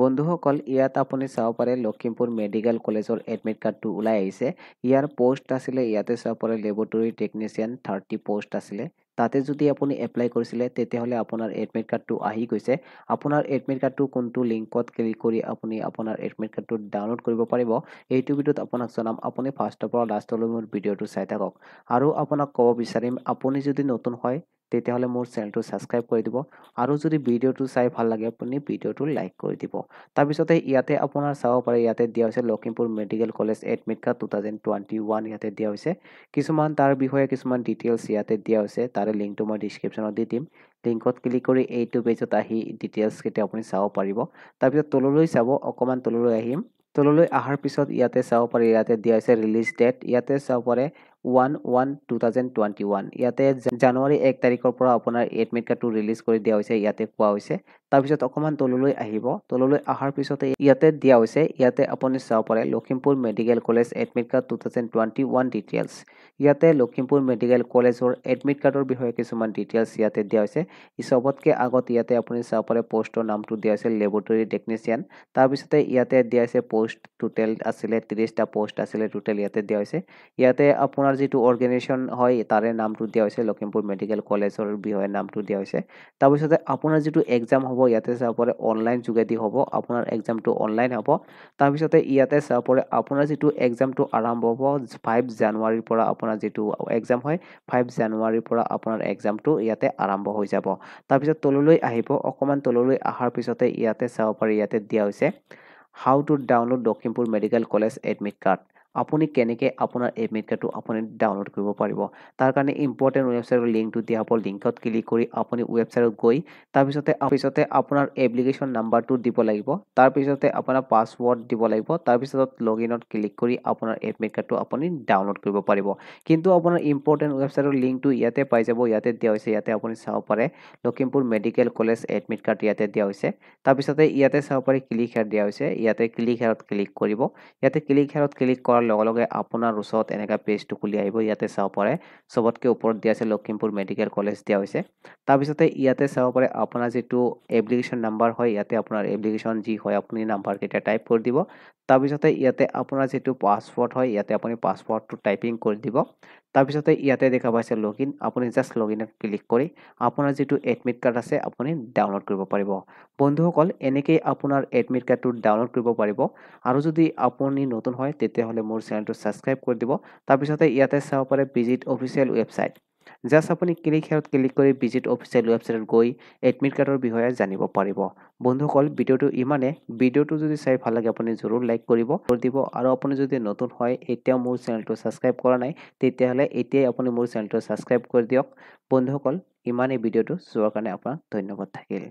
বন্ধুসকল ইয়াত আপুনি চাব পাৰে লখিমপুৰ মেডিকেল কলেজৰ এডমিট কাৰ্ডটো ওলাই আহিছে ইয়াৰ পোষ্ট আছিলে ইয়াতে চাব পাৰে লেবৰেটৰী টেকনিচিয়ান থাৰ্টি পোষ্ট আছিলে তাতে যদি আপুনি এপ্লাই কৰিছিলে তেতিয়াহ'লে আপোনাৰ এডমিট কাৰ্ডটো আহি গৈছে আপোনাৰ এডমিট কাৰ্ডটো কোনটো লিংকত ক্লিক কৰি আপুনি আপোনাৰ এডমিট কাৰ্ডটো ডাউনলোড কৰিব পাৰিব এইটো ভিডিঅ'ত আপোনাক জনাম আপুনি ফাৰ্ষ্টৰ পৰা লাষ্টলৈ মোৰ ভিডিঅ'টো চাই থাকক আৰু আপোনাক ক'ব বিচাৰিম আপুনি যদি নতুন হয় তেতিয়াহ'লে মোৰ চেনেলটো ছাবস্ক্ৰাইব কৰি দিব আৰু যদি ভিডিঅ'টো চাই ভাল লাগে আপুনি ভিডিঅ'টো লাইক কৰি দিব তাৰপিছতে ইয়াতে আপোনাৰ চাব পাৰে ইয়াতে দিয়া হৈছে Lakhimpur medical college admit card two thousand twenty one ইয়াতে দিয়া হৈছে কিছুমান তাৰ বিষয়ে কিছুমান ডিটেইলছ ইয়াতে দিয়া হৈছে তাৰে লিংকটো মই ডিছক্ৰিপশ্যনত দি দিম লিংকত ক্লিক কৰি এইটো পেজত আহি ডিটেইলছকেইটা আপুনি চাব পাৰিব তাৰপিছত তললৈ চাব অকণমান তললৈ আহিম তললৈ অহাৰ পিছত ইয়াতে চাব পাৰি ইয়াতে দিয়া হৈছে ৰিলিজ ডেট ইয়াতে চাব পাৰে one one two thousand twenty one ইয়াতে জানুৱাৰী এক তাৰিখৰ পৰা আপোনাৰ এডমিট কাৰ্ডটো ৰিলিজ কৰি দিয়া হৈছে ইয়াতে কোৱা হৈছে তাৰপিছত অকণমান তললৈ আহিব তললৈ অহাৰ পিছতে ইয়াতে দিয়া হৈছে ইয়াতে আপুনি চাব পাৰে Lakhimpur medical college admit card two thousand twenty one details ইয়াতে লখিমপুৰ মেডিকেল কলেজৰ এডমিট কাৰ্ডৰ বিষয়ে কিছুমান ডিটেইলছ ইয়াতে দিয়া হৈছে চবতকৈ আগত ইয়াতে আপুনি চাব পাৰে পষ্টৰ নামটো দিয়া হৈছে লেবৰেটৰী টেকনিচিয়ান তাৰপিছতে ইয়াতে দিয়া হৈছে পষ্ট টোটেল আছিলে ত্ৰিছটা পষ্ট আছিলে টোটেল ইয়াতে দিয়া হৈছে ইয়াতে আপোনাৰ আপোনাৰ যিটো অৰ্গেনাইজেশ্যন হয় তাৰে নামটো দিয়া হৈছে লখিমপুৰ মেডিকেল কলেজৰ বিষয়ে নামটো দিয়া হৈছে তাৰপিছতে আপোনাৰ যিটো এক্সাম হ'ব ইয়াতে চাব পাৰে অনলাইন যোগেদি হ'ব আপোনাৰ এক্সামটো অনলাইন হ'ব তাৰপিছতে ইয়াতে চাব পাৰে আপোনাৰ যিটো এক্সামটো আৰম্ভ হ'ব ফাইভ জানুৱাৰীৰ পৰা আপোনাৰ যিটো এক্সাম হয় ফাইভ জানুৱাৰীৰ পৰা আপোনাৰ এক্সামটো ইয়াতে আৰম্ভ হৈ যাব তাৰপিছত তললৈ আহিব অকণমান তললৈ অহাৰ পিছতে ইয়াতে চাব পাৰে ইয়াতে দিয়া হৈছে how to download Lakhimpur medical college admit card আপুনি কেনেকৈ আপোনাৰ এডমিট কাৰ্ডটো আপুনি ডাউনলোড কৰিব পাৰিব তাৰ কাৰণে ইম্পৰ্টেণ্ট ৱেবছাইটৰ লিংকটো দিয়া হ'ব লিংকত ক্লিক কৰি আপুনি ৱেবছাইটত গৈ তাৰপিছতে পিছতে আপোনাৰ এপ্লিকেশ্যন নাম্বাৰটো দিব লাগিব তাৰপিছতে আপোনাৰ পাছৱৰ্ড দিব লাগিব তাৰপিছত ইনত ক্লিক কৰি আপোনাৰ এডমিট কাৰ্ডটো আপুনি ডাউনলোড কৰিব পাৰিব কিন্তু আপোনাৰ ইম্পৰ্টেণ্ট ৱেবছাইটৰ লিংকটো ইয়াতে পাই যাব ইয়াতে দিয়া হৈছে ইয়াতে আপুনি চাব পাৰে Lakhimpur medical college admit card ইয়াতে দিয়া হৈছে তাৰপিছতে ইয়াতে চাব পাৰি ক্লিক হেয়াৰ দিয়া হৈছে ইয়াতে ক্লিক হেয়াৰত ক্লিক কৰিব ইয়াতে ক্লিক হেয়াৰত ক্লিক কৰাৰ লগে আপোনাৰ ওচৰত এনেকুৱা পেজটো খুলি আহিব ইয়াতে চাব পাৰে চবতকৈ ওপৰত দিয়া আছে লখিমপুৰ মেডিকেল কলেজ দিয়া হৈছে তাৰপিছতে ইয়াতে চাব পাৰে আপোনাৰ যিটো এপ্লিকেশ্যন নাম্বাৰ হয় ইয়াতে আপোনাৰ এপ্লিকেশ্যন যি হয় আপুনি নাম্বাৰকেইটা টাইপ কৰি দিব তাৰপিছতে ইয়াতে আপোনাৰ যিটো পাছৱৰ্ড হয় ইয়াতে আপুনি পাছৱৰ্ডটো টাইপিং কৰি দিব তাৰপিছতে ইয়াতে দেখা পাইছে লগইন আপুনি জাষ্ট লগইনত ক্লিক কৰি আপোনাৰ যিটো এডমিট কাৰ্ড আছে আপুনি ডাউনলোড কৰিব পাৰিব বন্ধুসকল এনেকৈয়ে আপোনাৰ এডমিট কাৰ্ডটো ডাউনলোড কৰিব পাৰিব আৰু যদি আপুনি নতুন হয় তেতিয়াহ'লে মোৰ মোৰ চেনেলটো ছাবস্ক্ৰাইব কৰি দিব তাৰপিছতে ইয়াতে চাব পাৰে ভিজিট অফিচিয়েল ৱেবছাইট জাষ্ট আপুনি ক্লিক হেয়াৰত ক্লিক কৰি ভিজিট অফিচিয়েল ৱেবছাইটত গৈ এডমিট কাৰ্ডৰ বিষয়ে জানিব পাৰিব বন্ধুসকল ভিডিঅ'টো ইমানে ভিডিঅ'টো যদি চাই ভাল লাগে আপুনি জৰুৰ লাইক কৰিব দিব আৰু আপুনি যদি নতুন হয় এতিয়াও মোৰ চেনেলটো ছাবস্ক্ৰাইব কৰা নাই তেতিয়াহ'লে এতিয়াই আপুনি মোৰ চেনেলটো ছাবস্ক্ৰাইব কৰি দিয়ক বন্ধুসকল ইমানেই ভিডিঅ'টো চোৱাৰ কাৰণে আপোনাক ধন্যবাদ থাকিল